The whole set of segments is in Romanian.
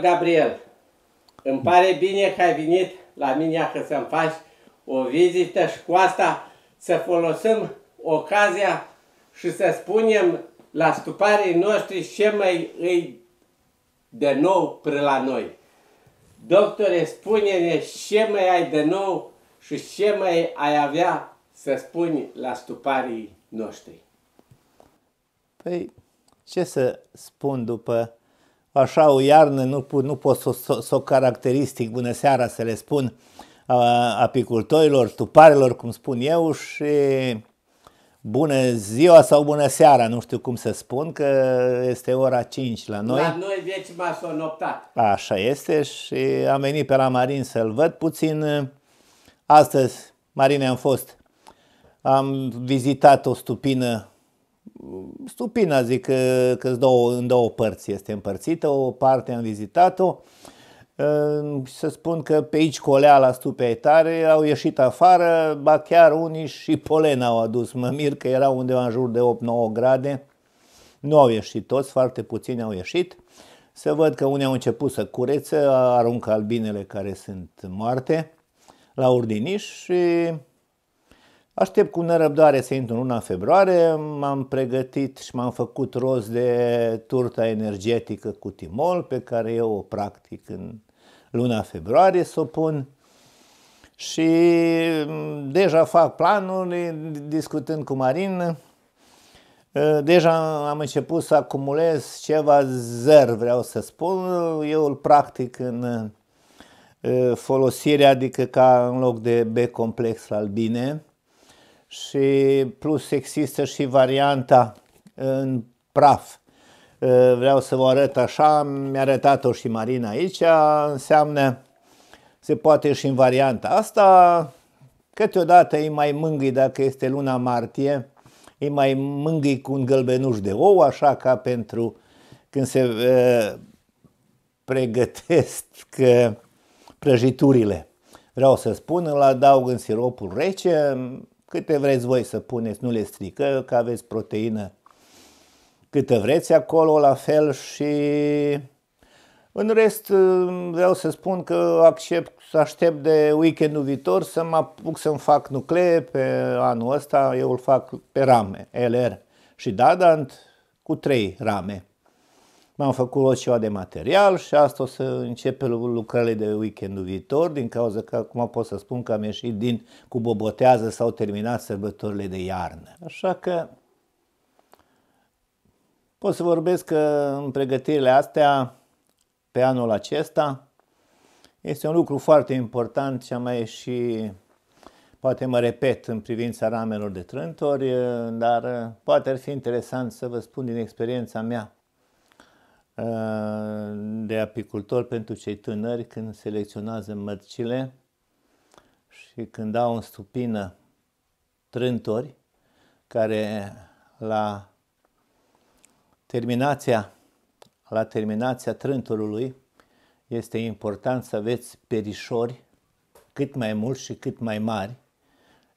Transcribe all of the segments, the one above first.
Gabriel, îmi pare bine că ai venit la mine ca să-mi faci o vizită și cu asta să folosim ocazia și să spunem la stuparii noștri ce mai îi de nou pre la noi. Doctore, spune-ne ce mai ai de nou și ce mai ai avea să spuni la stuparii noștri. Păi, ce să spun după așa o iarnă, nu, nu pot să o so, caracteristic, bună seara să le spun, apicultorilor, tuparelor, cum spun eu, și bună ziua sau bună seara, nu știu cum să spun, că este ora 5 la noi. La noi vieți m-a noptat. Așa este și am venit pe la Marin să-l văd puțin. Astăzi, Marine, am fost, am vizitat o stupină Stupina zic că în două, în două părți este împărțită, o parte am vizitat-o, să spun că pe aici coleala stupei tare, au ieșit afară, ba chiar unii și polen au adus, mă mir că erau undeva în jur de 8-9 grade, nu au ieșit toți, foarte puțini au ieșit, să văd că unii au început să curețe, aruncă albinele care sunt moarte la urdiniș și Aștept cu nerăbdare să intru în luna februarie, m-am pregătit și m-am făcut rost de turta energetică cu timol pe care eu o practic în luna februarie să o pun și mm, deja fac planuri discutând cu Marin. Deja am început să acumulez ceva zăr. vreau să spun. Eu îl practic în folosire, adică ca în loc de B complex albine, și plus există și varianta în praf. Vreau să vă arăt așa, mi-a arătat-o și Marina aici, înseamnă se poate și în varianta asta, câteodată îi mai mângâi dacă este luna martie, îi mai mângâi cu un gălbenuș de ou, așa ca pentru când se pregătesc prăjiturile. Vreau să spun, îl adaug în siropul rece, Câte vreți voi să puneți, nu le strică, că aveți proteină Câte vreți acolo, la fel și în rest, mm, vreau să spun că accept, să aștept de weekendul viitor să mă apuc să-mi fac nuclee pe anul ăsta, eu îl fac pe rame, LR și Dadant cu trei rame. M-am făcut o ceva de material și asta o să începe lucrările de weekendul viitor, din cauza că acum pot să spun că am ieșit din cu bobotează sau terminat sărbătorile de iarnă. Așa că pot să vorbesc că în pregătirile astea pe anul acesta este un lucru foarte important și am mai și poate mă repet în privința ramelor de trântori, dar poate ar fi interesant să vă spun din experiența mea Eh, de apicultor pentru cei tânări când selecționează mărcile și când au în stupină trântori care la terminația, la terminația trântorului este important să aveți perișori cât mai mulți și cât mai mari,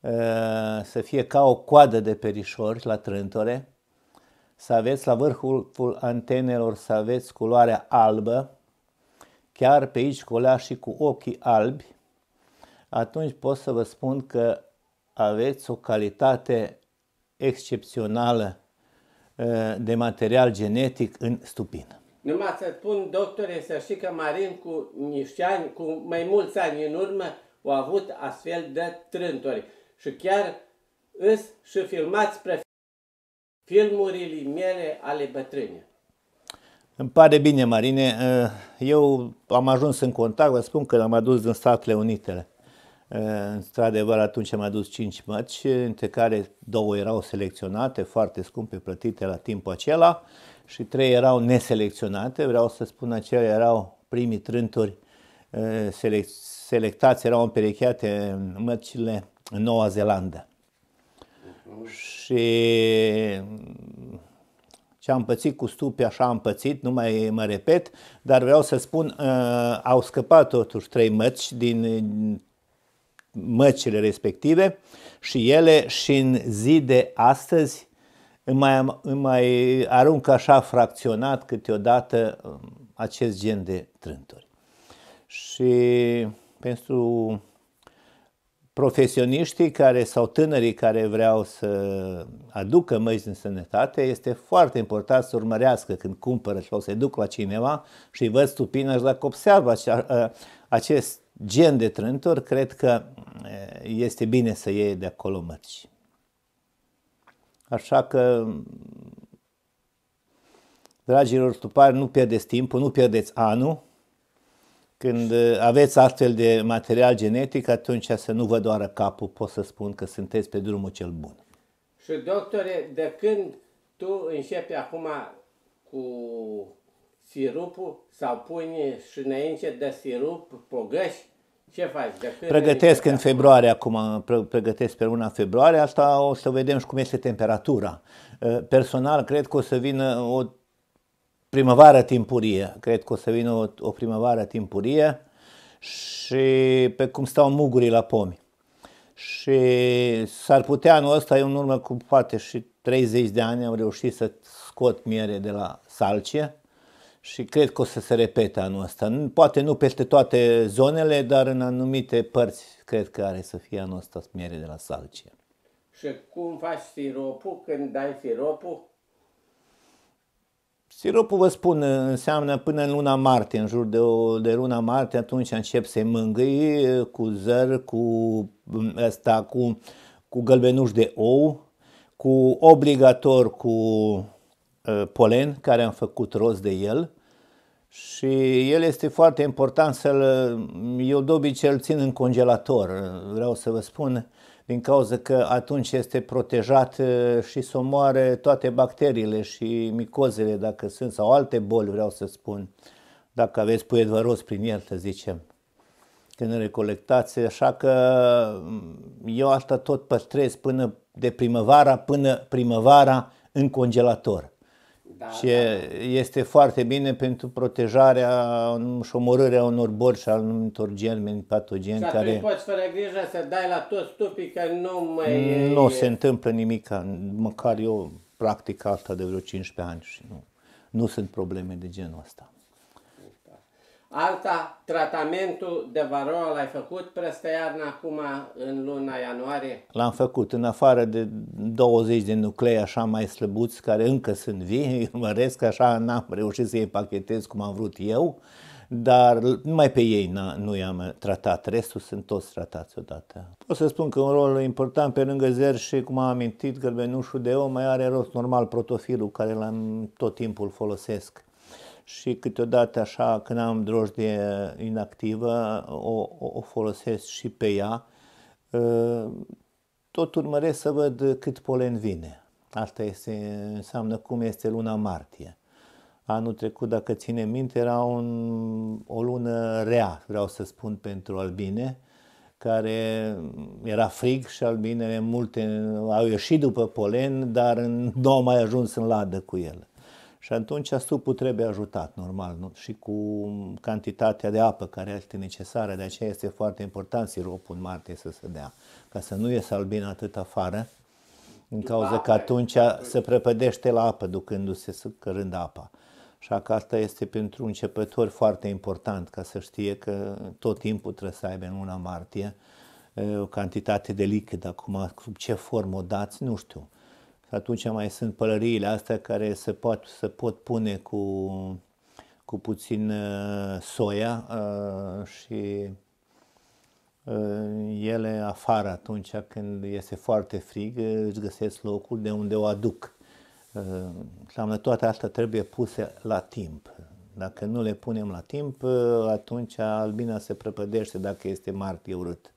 eh, să fie ca o coadă de perișori la trântore, să aveți la vârful antenelor, să aveți culoarea albă, chiar pe aici colea și cu ochii albi, atunci pot să vă spun că aveți o calitate excepțională ă, de material genetic în stupină. Numai să spun, doctore, să știi că Marin cu niște ani, cu mai mulți ani în urmă, au avut astfel de trânturi. Și chiar îs și filmați pre filmurile mele ale bătrâne. Îmi pare bine, Marine. Ă, eu am ajuns în contact, vă spun că l-am adus din Statele Unite. Ă, într-adevăr, atunci am adus 5 măci, între care două erau selecționate, foarte scumpe, plătite la timpul acela, și trei erau neselecționate. Vreau să spun, acelea erau primii trânturi ă, selectați, erau împerecheate măcile în Noua Zeelandă și ce am pățit cu stupi, așa am pățit, nu mai mă repet, dar vreau să spun, uh, au scăpat totuși trei măci din uh, măcile respective și ele și în zi de astăzi îmi mai, îmi mai aruncă așa fracționat câteodată um, acest gen de trânturi. Și pentru profesioniștii care, sau tânării care vreau să aducă măști în sănătate, este foarte important să urmărească când cumpără sau se duc la cineva și văd stupina și dacă observă acest gen de trânturi, cred că este bine să iei de acolo mărci. Așa că, dragilor stupari, nu pierdeți timpul, nu pierdeți anul, când uh, aveți astfel de material genetic, atunci să nu vă doară capul, pot să spun că sunteți pe drumul cel bun. Și, doctore, de când tu începi acum cu sirupul sau pune și înainte de sirup pogăși, ce faci? De când pregătesc în februarie acum, pregătesc pe luna februarie, asta o să vedem și cum este temperatura. Uh, personal, cred că o să vină o primăvară timpurie. Cred că o să vină o, o primăvară timpurie și pe cum stau mugurii la pomi. Și s-ar putea anul ăsta, eu în urmă cu poate și 30 de ani am reușit să scot miere de la salcie și cred că o să se repete anul ăsta. Poate nu peste toate zonele, dar în anumite părți cred că are să fie anul ăsta miere de la salcie. Și cum faci siropul când dai siropul? Siropul, vă spun, înseamnă până în luna martie, în jur de, o, de luna martie, atunci încep să-i mângâi cu zăr, cu mm, ăsta, cu, cu gălbenuș de ou, cu obligator cu uh, polen, care am făcut rost de el. Și el este foarte important să-l, eu de obicei îl țin în congelator, vreau să vă spun, uh, din cauza că atunci este protejat și să omoare toate bacteriile și micozele, dacă sunt, sau alte boli, vreau să spun, dacă aveți puietvăros prin el, să zicem, când recolectați. Așa că mm, eu asta tot păstrez până de primăvara, până primăvara în congelator. Da, și da, da. este foarte bine pentru protejarea și omorârea unor bori și anumitor germeni patogeni și care... poți fără grijă să dai la toți tupii că nu mai... Nu e... se întâmplă nimic, măcar eu practic asta de vreo 15 ani și nu, nu sunt probleme de genul ăsta. Alta, tratamentul de varoa l-ai făcut peste iarnă acum în luna ianuarie? L-am făcut, în afară de 20 de nuclei așa mai slăbuți, care încă sunt vii, mă resc, așa n-am reușit să-i pachetez cum am vrut eu, dar numai pe ei nu i-am tratat, restul sunt toți tratați odată. Pot să spun că un rol important pe lângă zer și, cum am amintit, gălbenușul de om mai are rost normal protofilul, care l-am tot timpul folosesc și câteodată așa când am drojdie inactivă o, o, o folosesc și pe ea. Ă, tot urmăresc să văd cât polen vine. Asta este, înseamnă cum este luna martie. Anul trecut, dacă ține minte, era un, o lună rea, vreau să spun, pentru albine, care era frig și albinele multe au ieșit după polen, dar nu au mai ajuns în ladă cu ele. Și atunci supul trebuie ajutat, normal, nu? și cu cantitatea de apă care este necesară, de aceea este foarte important siropul în martie să se dea, ca să nu ies albin atât afară, în cauza că atunci exact. se prepădește la apă ducându-se, cărând apa. Așa că asta este pentru începători foarte important, ca să știe că tot timpul trebuie să aibă în luna martie uh, o cantitate de lichid. Acum, sub ce formă o dați, nu știu atunci mai sunt pălăriile astea care se pot, se pot pune cu, cu puțin uh, soia uh, și uh, ele afară atunci când este foarte frig își găsesc locul de unde o aduc. Înseamnă toate astea trebuie puse la timp. Dacă nu le punem la timp, atunci albina se prăpădește dacă este martie urât.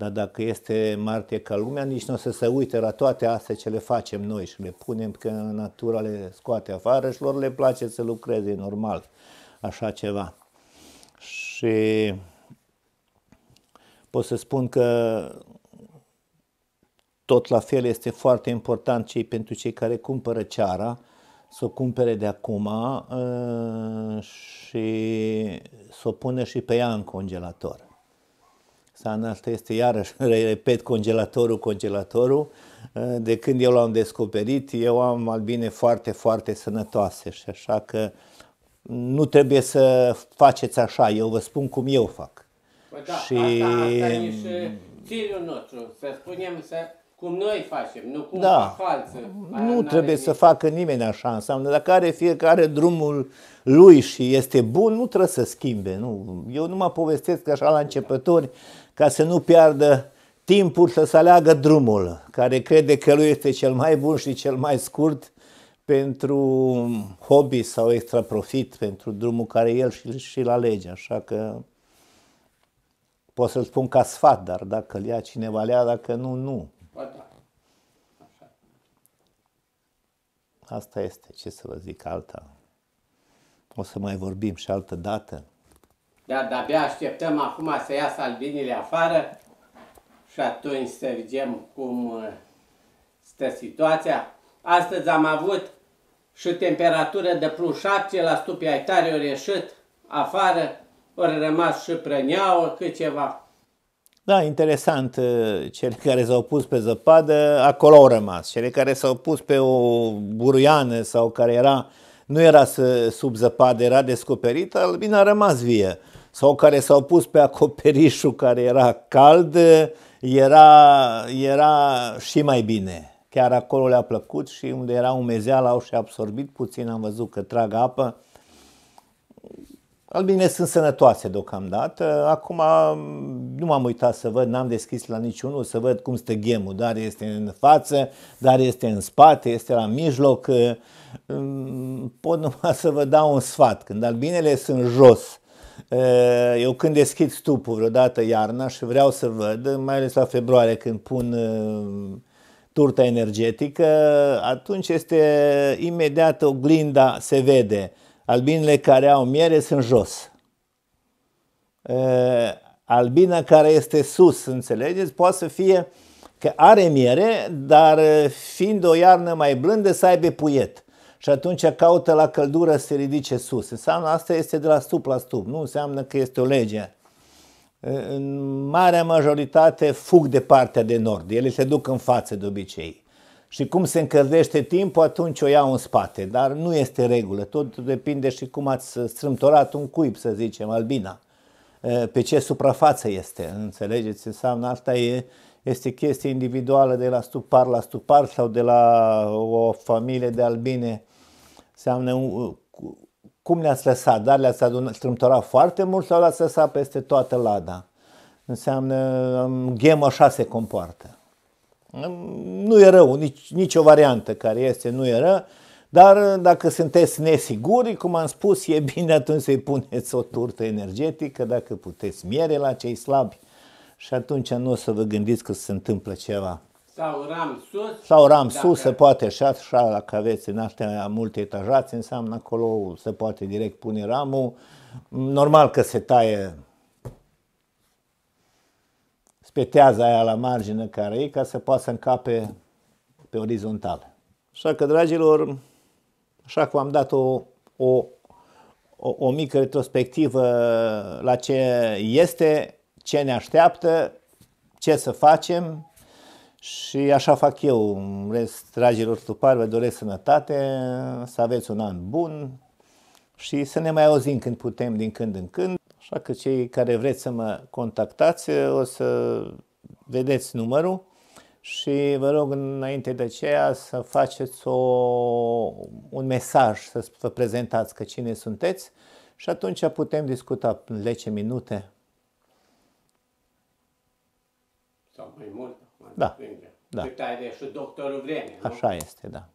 Dar dacă este martie ca lumea, nici nu o să se uite la toate astea ce le facem noi și le punem, că natura le scoate afară și lor le place să lucreze normal, așa ceva. Și pot să spun că tot la fel este foarte important cei pentru cei care cumpără ceara, să o cumpere de acum ă, și să o pună și pe ea în congelator să asta este iarăși, repet, congelatorul, congelatorul. Eh, de când eu l-am descoperit, eu am albine foarte, foarte sănătoase și așa că nu trebuie să faceți așa, eu vă spun cum eu fac. Păi da, și... asta, asta e și ținul nostru, să spunem să cum noi facem, nu cum da. față. Nu trebuie nimic. să facă nimeni așa, înseamnă dacă are fiecare drumul lui și este bun, nu trebuie să schimbe. Nu. Eu nu mă povestesc așa la începători ca să nu piardă timpul să se aleagă drumul care crede că lui este cel mai bun și cel mai scurt pentru hobby sau extra profit, pentru drumul care el și, și alege. Așa că pot să-l spun ca sfat, dar dacă îl ia cineva, lea, dacă nu, nu. Asta este, ce să vă zic alta. O să mai vorbim și altă dată. Dar de-abia așteptăm acum să iasă albinile afară și atunci să vedem cum uh, stă situația. Astăzi am avut și temperatură de plus 7 la stupi aitare, ori ieșit afară, ori rămas și prăneauă, cât ceva. Da, interesant, uh, cele care s-au pus pe zăpadă, acolo au rămas. Cele care s-au pus pe o buruiană sau care era, nu era sub zăpadă, era descoperită, albina a rămas vie sau care s-au pus pe acoperișul care era cald, era, era și mai bine. Chiar acolo le-a plăcut și unde era umezeală au și absorbit puțin, am văzut că trag apă. Albine sunt sănătoase deocamdată. Acum nu m-am uitat să văd, n-am deschis la niciunul să văd cum stă ghemul. Dar este în față, dar este în spate, este la mijloc. Pot numai să vă dau un sfat. Când albinele sunt jos eu când deschid stupul vreodată iarna și vreau să văd, mai ales la februarie când pun turta energetică, atunci este imediat oglinda se vede. Albinele care au miere sunt jos. Albina care este sus, înțelegeți, poate să fie că are miere, dar fiind o iarnă mai blândă să aibă puiet și atunci caută la căldură să se ridice sus. Înseamnă asta este de la stup la stup, nu înseamnă că este o lege. În marea majoritate fug de partea de nord, ele se duc în față de obicei. Și cum se încălzește timpul, atunci o iau în spate, dar nu este regulă, tot depinde și cum ați strâmtorat un cuib, să zicem, albina, pe ce suprafață este, înțelegeți? Înseamnă asta e, este chestie individuală de la stupar la stupar sau de la o familie de albine Înseamnă uh, cum le-ați lăsat, dar le-ați adunat, strâmtorat foarte mult sau le-ați lăsat peste toată lada? Înseamnă um, ghem așa se comportă. Um, nu e rău, nici, nicio variantă care este nu e rău, dar uh, dacă sunteți nesiguri, cum am spus, e bine atunci să-i puneți o turtă energetică, dacă puteți miere la cei slabi și atunci nu o să vă gândiți că se întâmplă ceva. Sau ram sus. Sau ram dacă... sus, se poate și așa dacă aveți în astea multe etajați, înseamnă acolo se poate direct pune ramul. Normal că se taie speteaza aia la margine care e ca să poată să încape pe orizontal. Așa că, dragilor, așa cum am dat o, o, o, o mică retrospectivă la ce este, ce ne așteaptă, ce să facem, și așa fac eu. În rest, dragilor tupari, vă doresc sănătate, să aveți un an bun și să ne mai auzim când putem, din când în când. Așa că cei care vreți să mă contactați, o să vedeți numărul și vă rog înainte de aceea să faceți o, un mesaj, să vă prezentați că cine sunteți și atunci putem discuta 10 minute. Sau mai mult. Da. Gândea. Da. ai de și doctorul vremii, nu? Așa este, da.